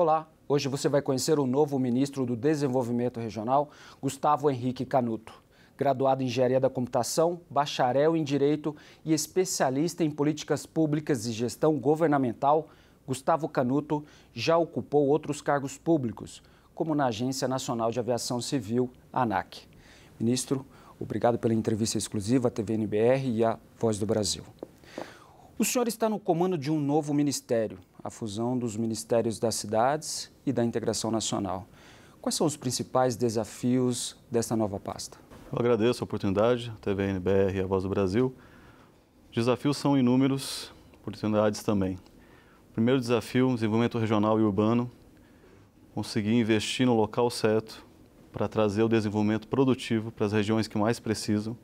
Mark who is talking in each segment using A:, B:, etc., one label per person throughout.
A: Olá, hoje você vai conhecer o novo ministro do Desenvolvimento Regional, Gustavo Henrique Canuto. Graduado em Engenharia da Computação, bacharel em Direito e especialista em Políticas Públicas e Gestão Governamental, Gustavo Canuto já ocupou outros cargos públicos, como na Agência Nacional de Aviação Civil, ANAC. Ministro, obrigado pela entrevista exclusiva à TVNBR e à Voz do Brasil. O senhor está no comando de um novo ministério, a fusão dos Ministérios das Cidades e da Integração Nacional. Quais são os principais desafios desta nova pasta?
B: Eu agradeço a oportunidade, a TVNBR e a Voz do Brasil. Desafios são inúmeros, oportunidades também. Primeiro desafio, desenvolvimento regional e urbano. Conseguir investir no local certo para trazer o desenvolvimento produtivo para as regiões que mais precisam,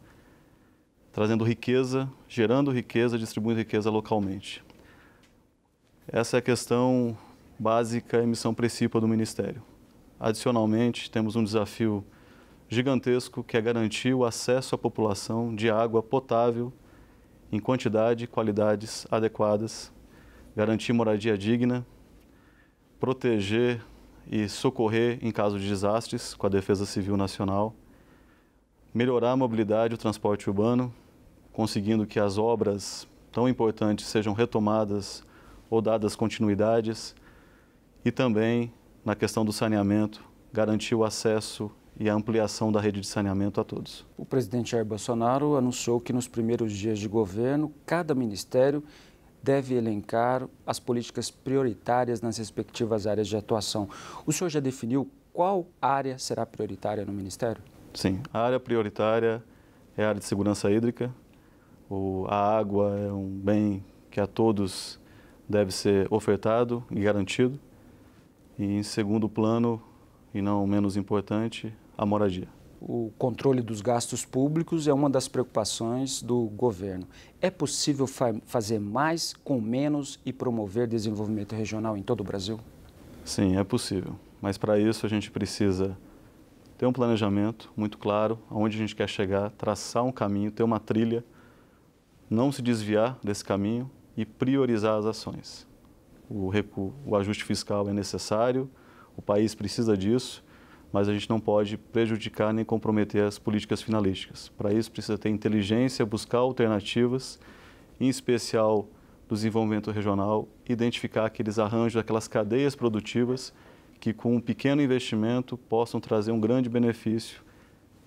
B: trazendo riqueza, gerando riqueza, distribuindo riqueza localmente. Essa é a questão básica e missão principal do Ministério. Adicionalmente, temos um desafio gigantesco que é garantir o acesso à população de água potável em quantidade e qualidades adequadas, garantir moradia digna, proteger e socorrer em caso de desastres com a Defesa Civil Nacional, melhorar a mobilidade e o transporte urbano, conseguindo que as obras tão importantes sejam retomadas ou dadas continuidades, e também na questão do saneamento, garantir o acesso e a ampliação da rede de saneamento a todos.
A: O presidente Jair Bolsonaro anunciou que nos primeiros dias de governo, cada ministério deve elencar as políticas prioritárias nas respectivas áreas de atuação. O senhor já definiu qual área será prioritária no ministério?
B: Sim, a área prioritária é a área de segurança hídrica. a água é um bem que a todos deve ser ofertado e garantido. E em segundo plano, e não menos importante, a moradia.
A: O controle dos gastos públicos é uma das preocupações do governo. É possível fa fazer mais com menos e promover desenvolvimento regional em todo o Brasil?
B: Sim, é possível. Mas para isso a gente precisa ter um planejamento muito claro, aonde a gente quer chegar, traçar um caminho, ter uma trilha, não se desviar desse caminho e priorizar as ações. O, o ajuste fiscal é necessário, o país precisa disso, mas a gente não pode prejudicar nem comprometer as políticas finalísticas. Para isso, precisa ter inteligência, buscar alternativas, em especial do desenvolvimento regional, identificar aqueles arranjos, aquelas cadeias produtivas que, com um pequeno investimento, possam trazer um grande benefício,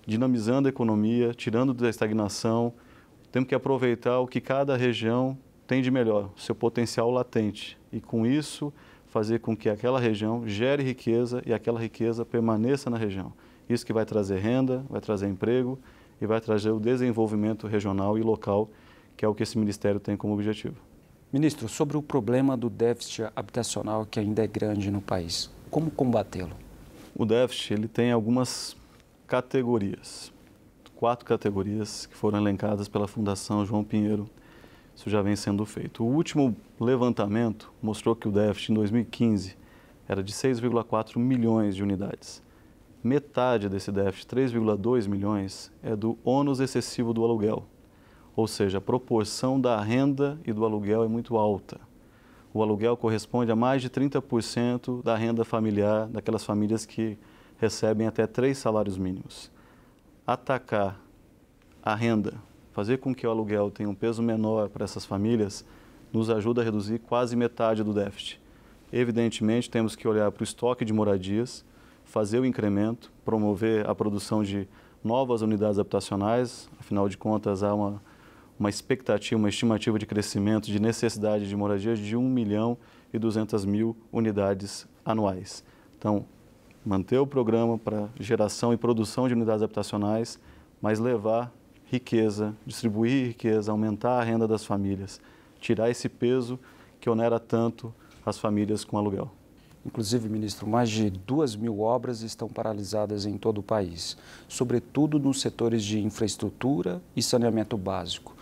B: dinamizando a economia, tirando da estagnação. Temos que aproveitar o que cada região tem de melhor, seu potencial latente. E com isso, fazer com que aquela região gere riqueza e aquela riqueza permaneça na região. Isso que vai trazer renda, vai trazer emprego e vai trazer o desenvolvimento regional e local, que é o que esse ministério tem como objetivo. Ministro, sobre o problema do déficit habitacional que ainda é grande no país, como combatê-lo? O déficit ele tem algumas categorias, quatro categorias que foram elencadas pela Fundação João Pinheiro isso já vem sendo feito. O último levantamento mostrou que o déficit em 2015 era de 6,4 milhões de unidades. Metade desse déficit, 3,2 milhões, é do ônus excessivo do aluguel, ou seja, a proporção da renda e do aluguel é muito alta. O aluguel corresponde a mais de 30% da renda familiar daquelas famílias que recebem até três salários mínimos. Atacar a renda fazer com que o aluguel tenha um peso menor para essas famílias nos ajuda a reduzir quase metade do déficit. Evidentemente, temos que olhar para o estoque de moradias, fazer o incremento, promover a produção de novas unidades habitacionais, afinal de contas, há uma, uma expectativa, uma estimativa de crescimento de necessidade de moradias de 1 milhão e 200 mil unidades anuais. Então, manter o programa para geração e produção de unidades habitacionais, mas levar riqueza, distribuir riqueza, aumentar a renda das famílias, tirar esse peso que onera tanto as famílias com aluguel. Inclusive, ministro, mais de duas mil obras estão paralisadas
A: em todo o país, sobretudo nos setores de infraestrutura e saneamento básico.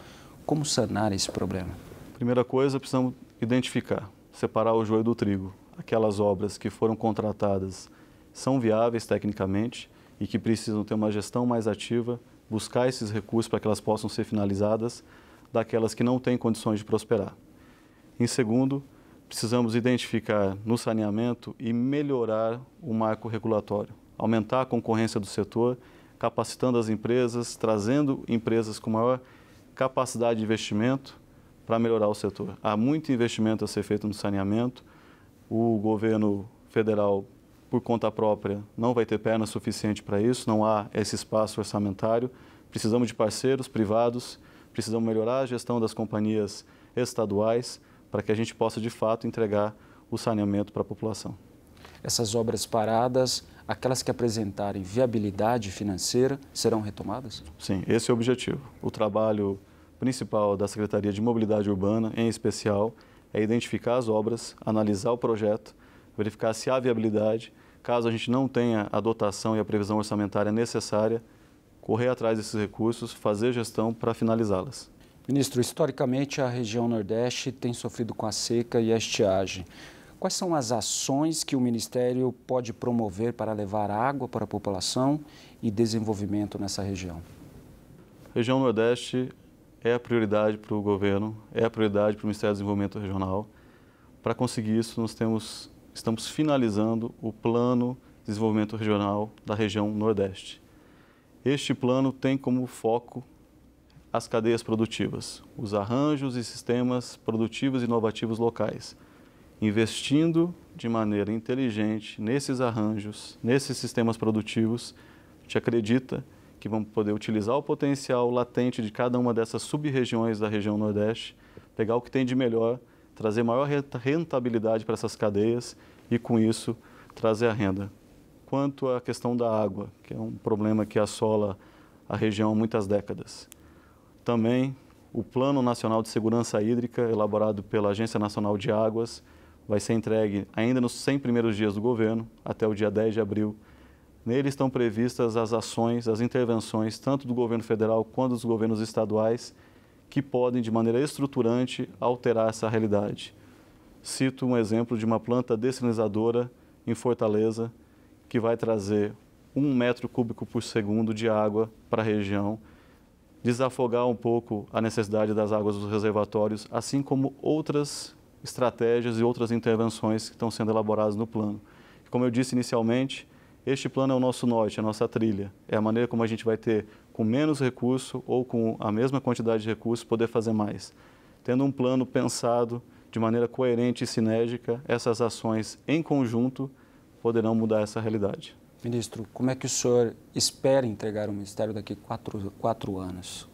B: Como sanar esse problema? Primeira coisa, precisamos identificar, separar o joio do trigo. Aquelas obras que foram contratadas são viáveis tecnicamente e que precisam ter uma gestão mais ativa buscar esses recursos para que elas possam ser finalizadas daquelas que não têm condições de prosperar. Em segundo, precisamos identificar no saneamento e melhorar o marco regulatório, aumentar a concorrência do setor, capacitando as empresas, trazendo empresas com maior capacidade de investimento para melhorar o setor. Há muito investimento a ser feito no saneamento. O governo federal por conta própria, não vai ter perna suficiente para isso, não há esse espaço orçamentário. Precisamos de parceiros privados, precisamos melhorar a gestão das companhias estaduais para que a gente possa, de fato, entregar o saneamento para a população. Essas obras paradas, aquelas que apresentarem viabilidade financeira, serão retomadas? Sim, esse é o objetivo. O trabalho principal da Secretaria de Mobilidade Urbana, em especial, é identificar as obras, analisar o projeto, verificar se há viabilidade Caso a gente não tenha a dotação e a previsão orçamentária necessária, correr atrás desses recursos, fazer gestão para finalizá-las. Ministro, historicamente a região Nordeste tem sofrido com a seca e a estiagem.
A: Quais são as ações que o Ministério pode promover para levar água para a população e desenvolvimento nessa região?
B: A região Nordeste é a prioridade para o governo, é a prioridade para o Ministério do Desenvolvimento Regional. Para conseguir isso, nós temos estamos finalizando o Plano de Desenvolvimento Regional da região Nordeste. Este plano tem como foco as cadeias produtivas, os arranjos e sistemas produtivos inovativos locais, investindo de maneira inteligente nesses arranjos, nesses sistemas produtivos, te acredita que vamos poder utilizar o potencial latente de cada uma dessas sub-regiões da região Nordeste, pegar o que tem de melhor trazer maior rentabilidade para essas cadeias e, com isso, trazer a renda. Quanto à questão da água, que é um problema que assola a região há muitas décadas. Também o Plano Nacional de Segurança Hídrica, elaborado pela Agência Nacional de Águas, vai ser entregue ainda nos 100 primeiros dias do governo, até o dia 10 de abril. Nele estão previstas as ações, as intervenções, tanto do governo federal quanto dos governos estaduais, que podem, de maneira estruturante, alterar essa realidade. Cito um exemplo de uma planta dessalinizadora em Fortaleza, que vai trazer um metro cúbico por segundo de água para a região, desafogar um pouco a necessidade das águas dos reservatórios, assim como outras estratégias e outras intervenções que estão sendo elaboradas no plano. Como eu disse inicialmente, este plano é o nosso norte, a nossa trilha. É a maneira como a gente vai ter, com menos recurso ou com a mesma quantidade de recurso, poder fazer mais. Tendo um plano pensado de maneira coerente e sinérgica, essas ações em conjunto poderão mudar essa realidade. Ministro, como é que
A: o senhor espera entregar o Ministério daqui a quatro, quatro anos?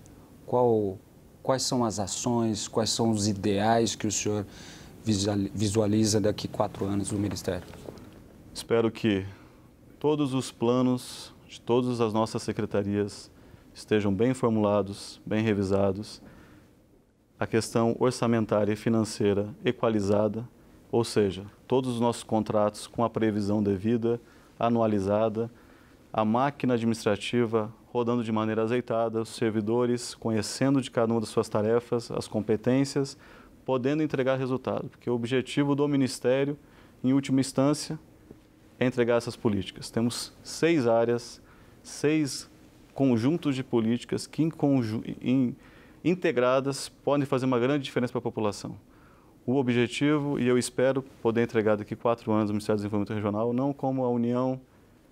A: Qual, quais são as ações, quais são os ideais que o senhor visualiza
B: daqui a quatro anos no Ministério? Espero que todos os planos de todas as nossas secretarias estejam bem formulados, bem revisados, a questão orçamentária e financeira equalizada, ou seja, todos os nossos contratos com a previsão devida, anualizada, a máquina administrativa rodando de maneira azeitada, os servidores conhecendo de cada uma das suas tarefas, as competências, podendo entregar resultado, porque o objetivo do Ministério, em última instância, entregar essas políticas. Temos seis áreas, seis conjuntos de políticas que, em, em, integradas, podem fazer uma grande diferença para a população. O objetivo, e eu espero poder entregar daqui quatro anos o Ministério do Desenvolvimento Regional, não como a união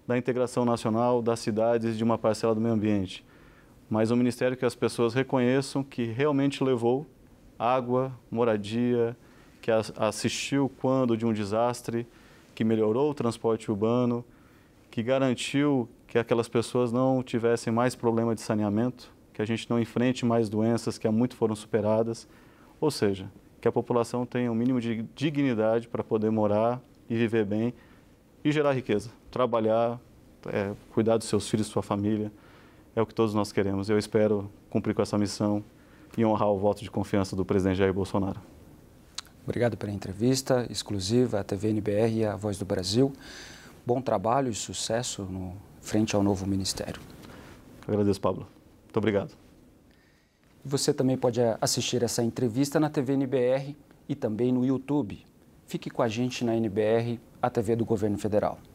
B: da integração nacional das cidades de uma parcela do meio ambiente, mas um ministério que as pessoas reconheçam que realmente levou água, moradia, que assistiu quando de um desastre, que melhorou o transporte urbano, que garantiu que aquelas pessoas não tivessem mais problema de saneamento, que a gente não enfrente mais doenças que há muito foram superadas, ou seja, que a população tenha o um mínimo de dignidade para poder morar e viver bem e gerar riqueza, trabalhar, é, cuidar dos seus filhos, sua família, é o que todos nós queremos. Eu espero cumprir com essa missão e honrar o voto de confiança do presidente Jair Bolsonaro.
A: Obrigado pela entrevista exclusiva à TV NBR e à Voz do Brasil. Bom trabalho e sucesso no, frente ao novo ministério. agradeço, Pablo. Muito obrigado. Você também pode eh, assistir essa entrevista na TV NBR e também no YouTube. Fique com a gente na NBR, a TV do Governo Federal.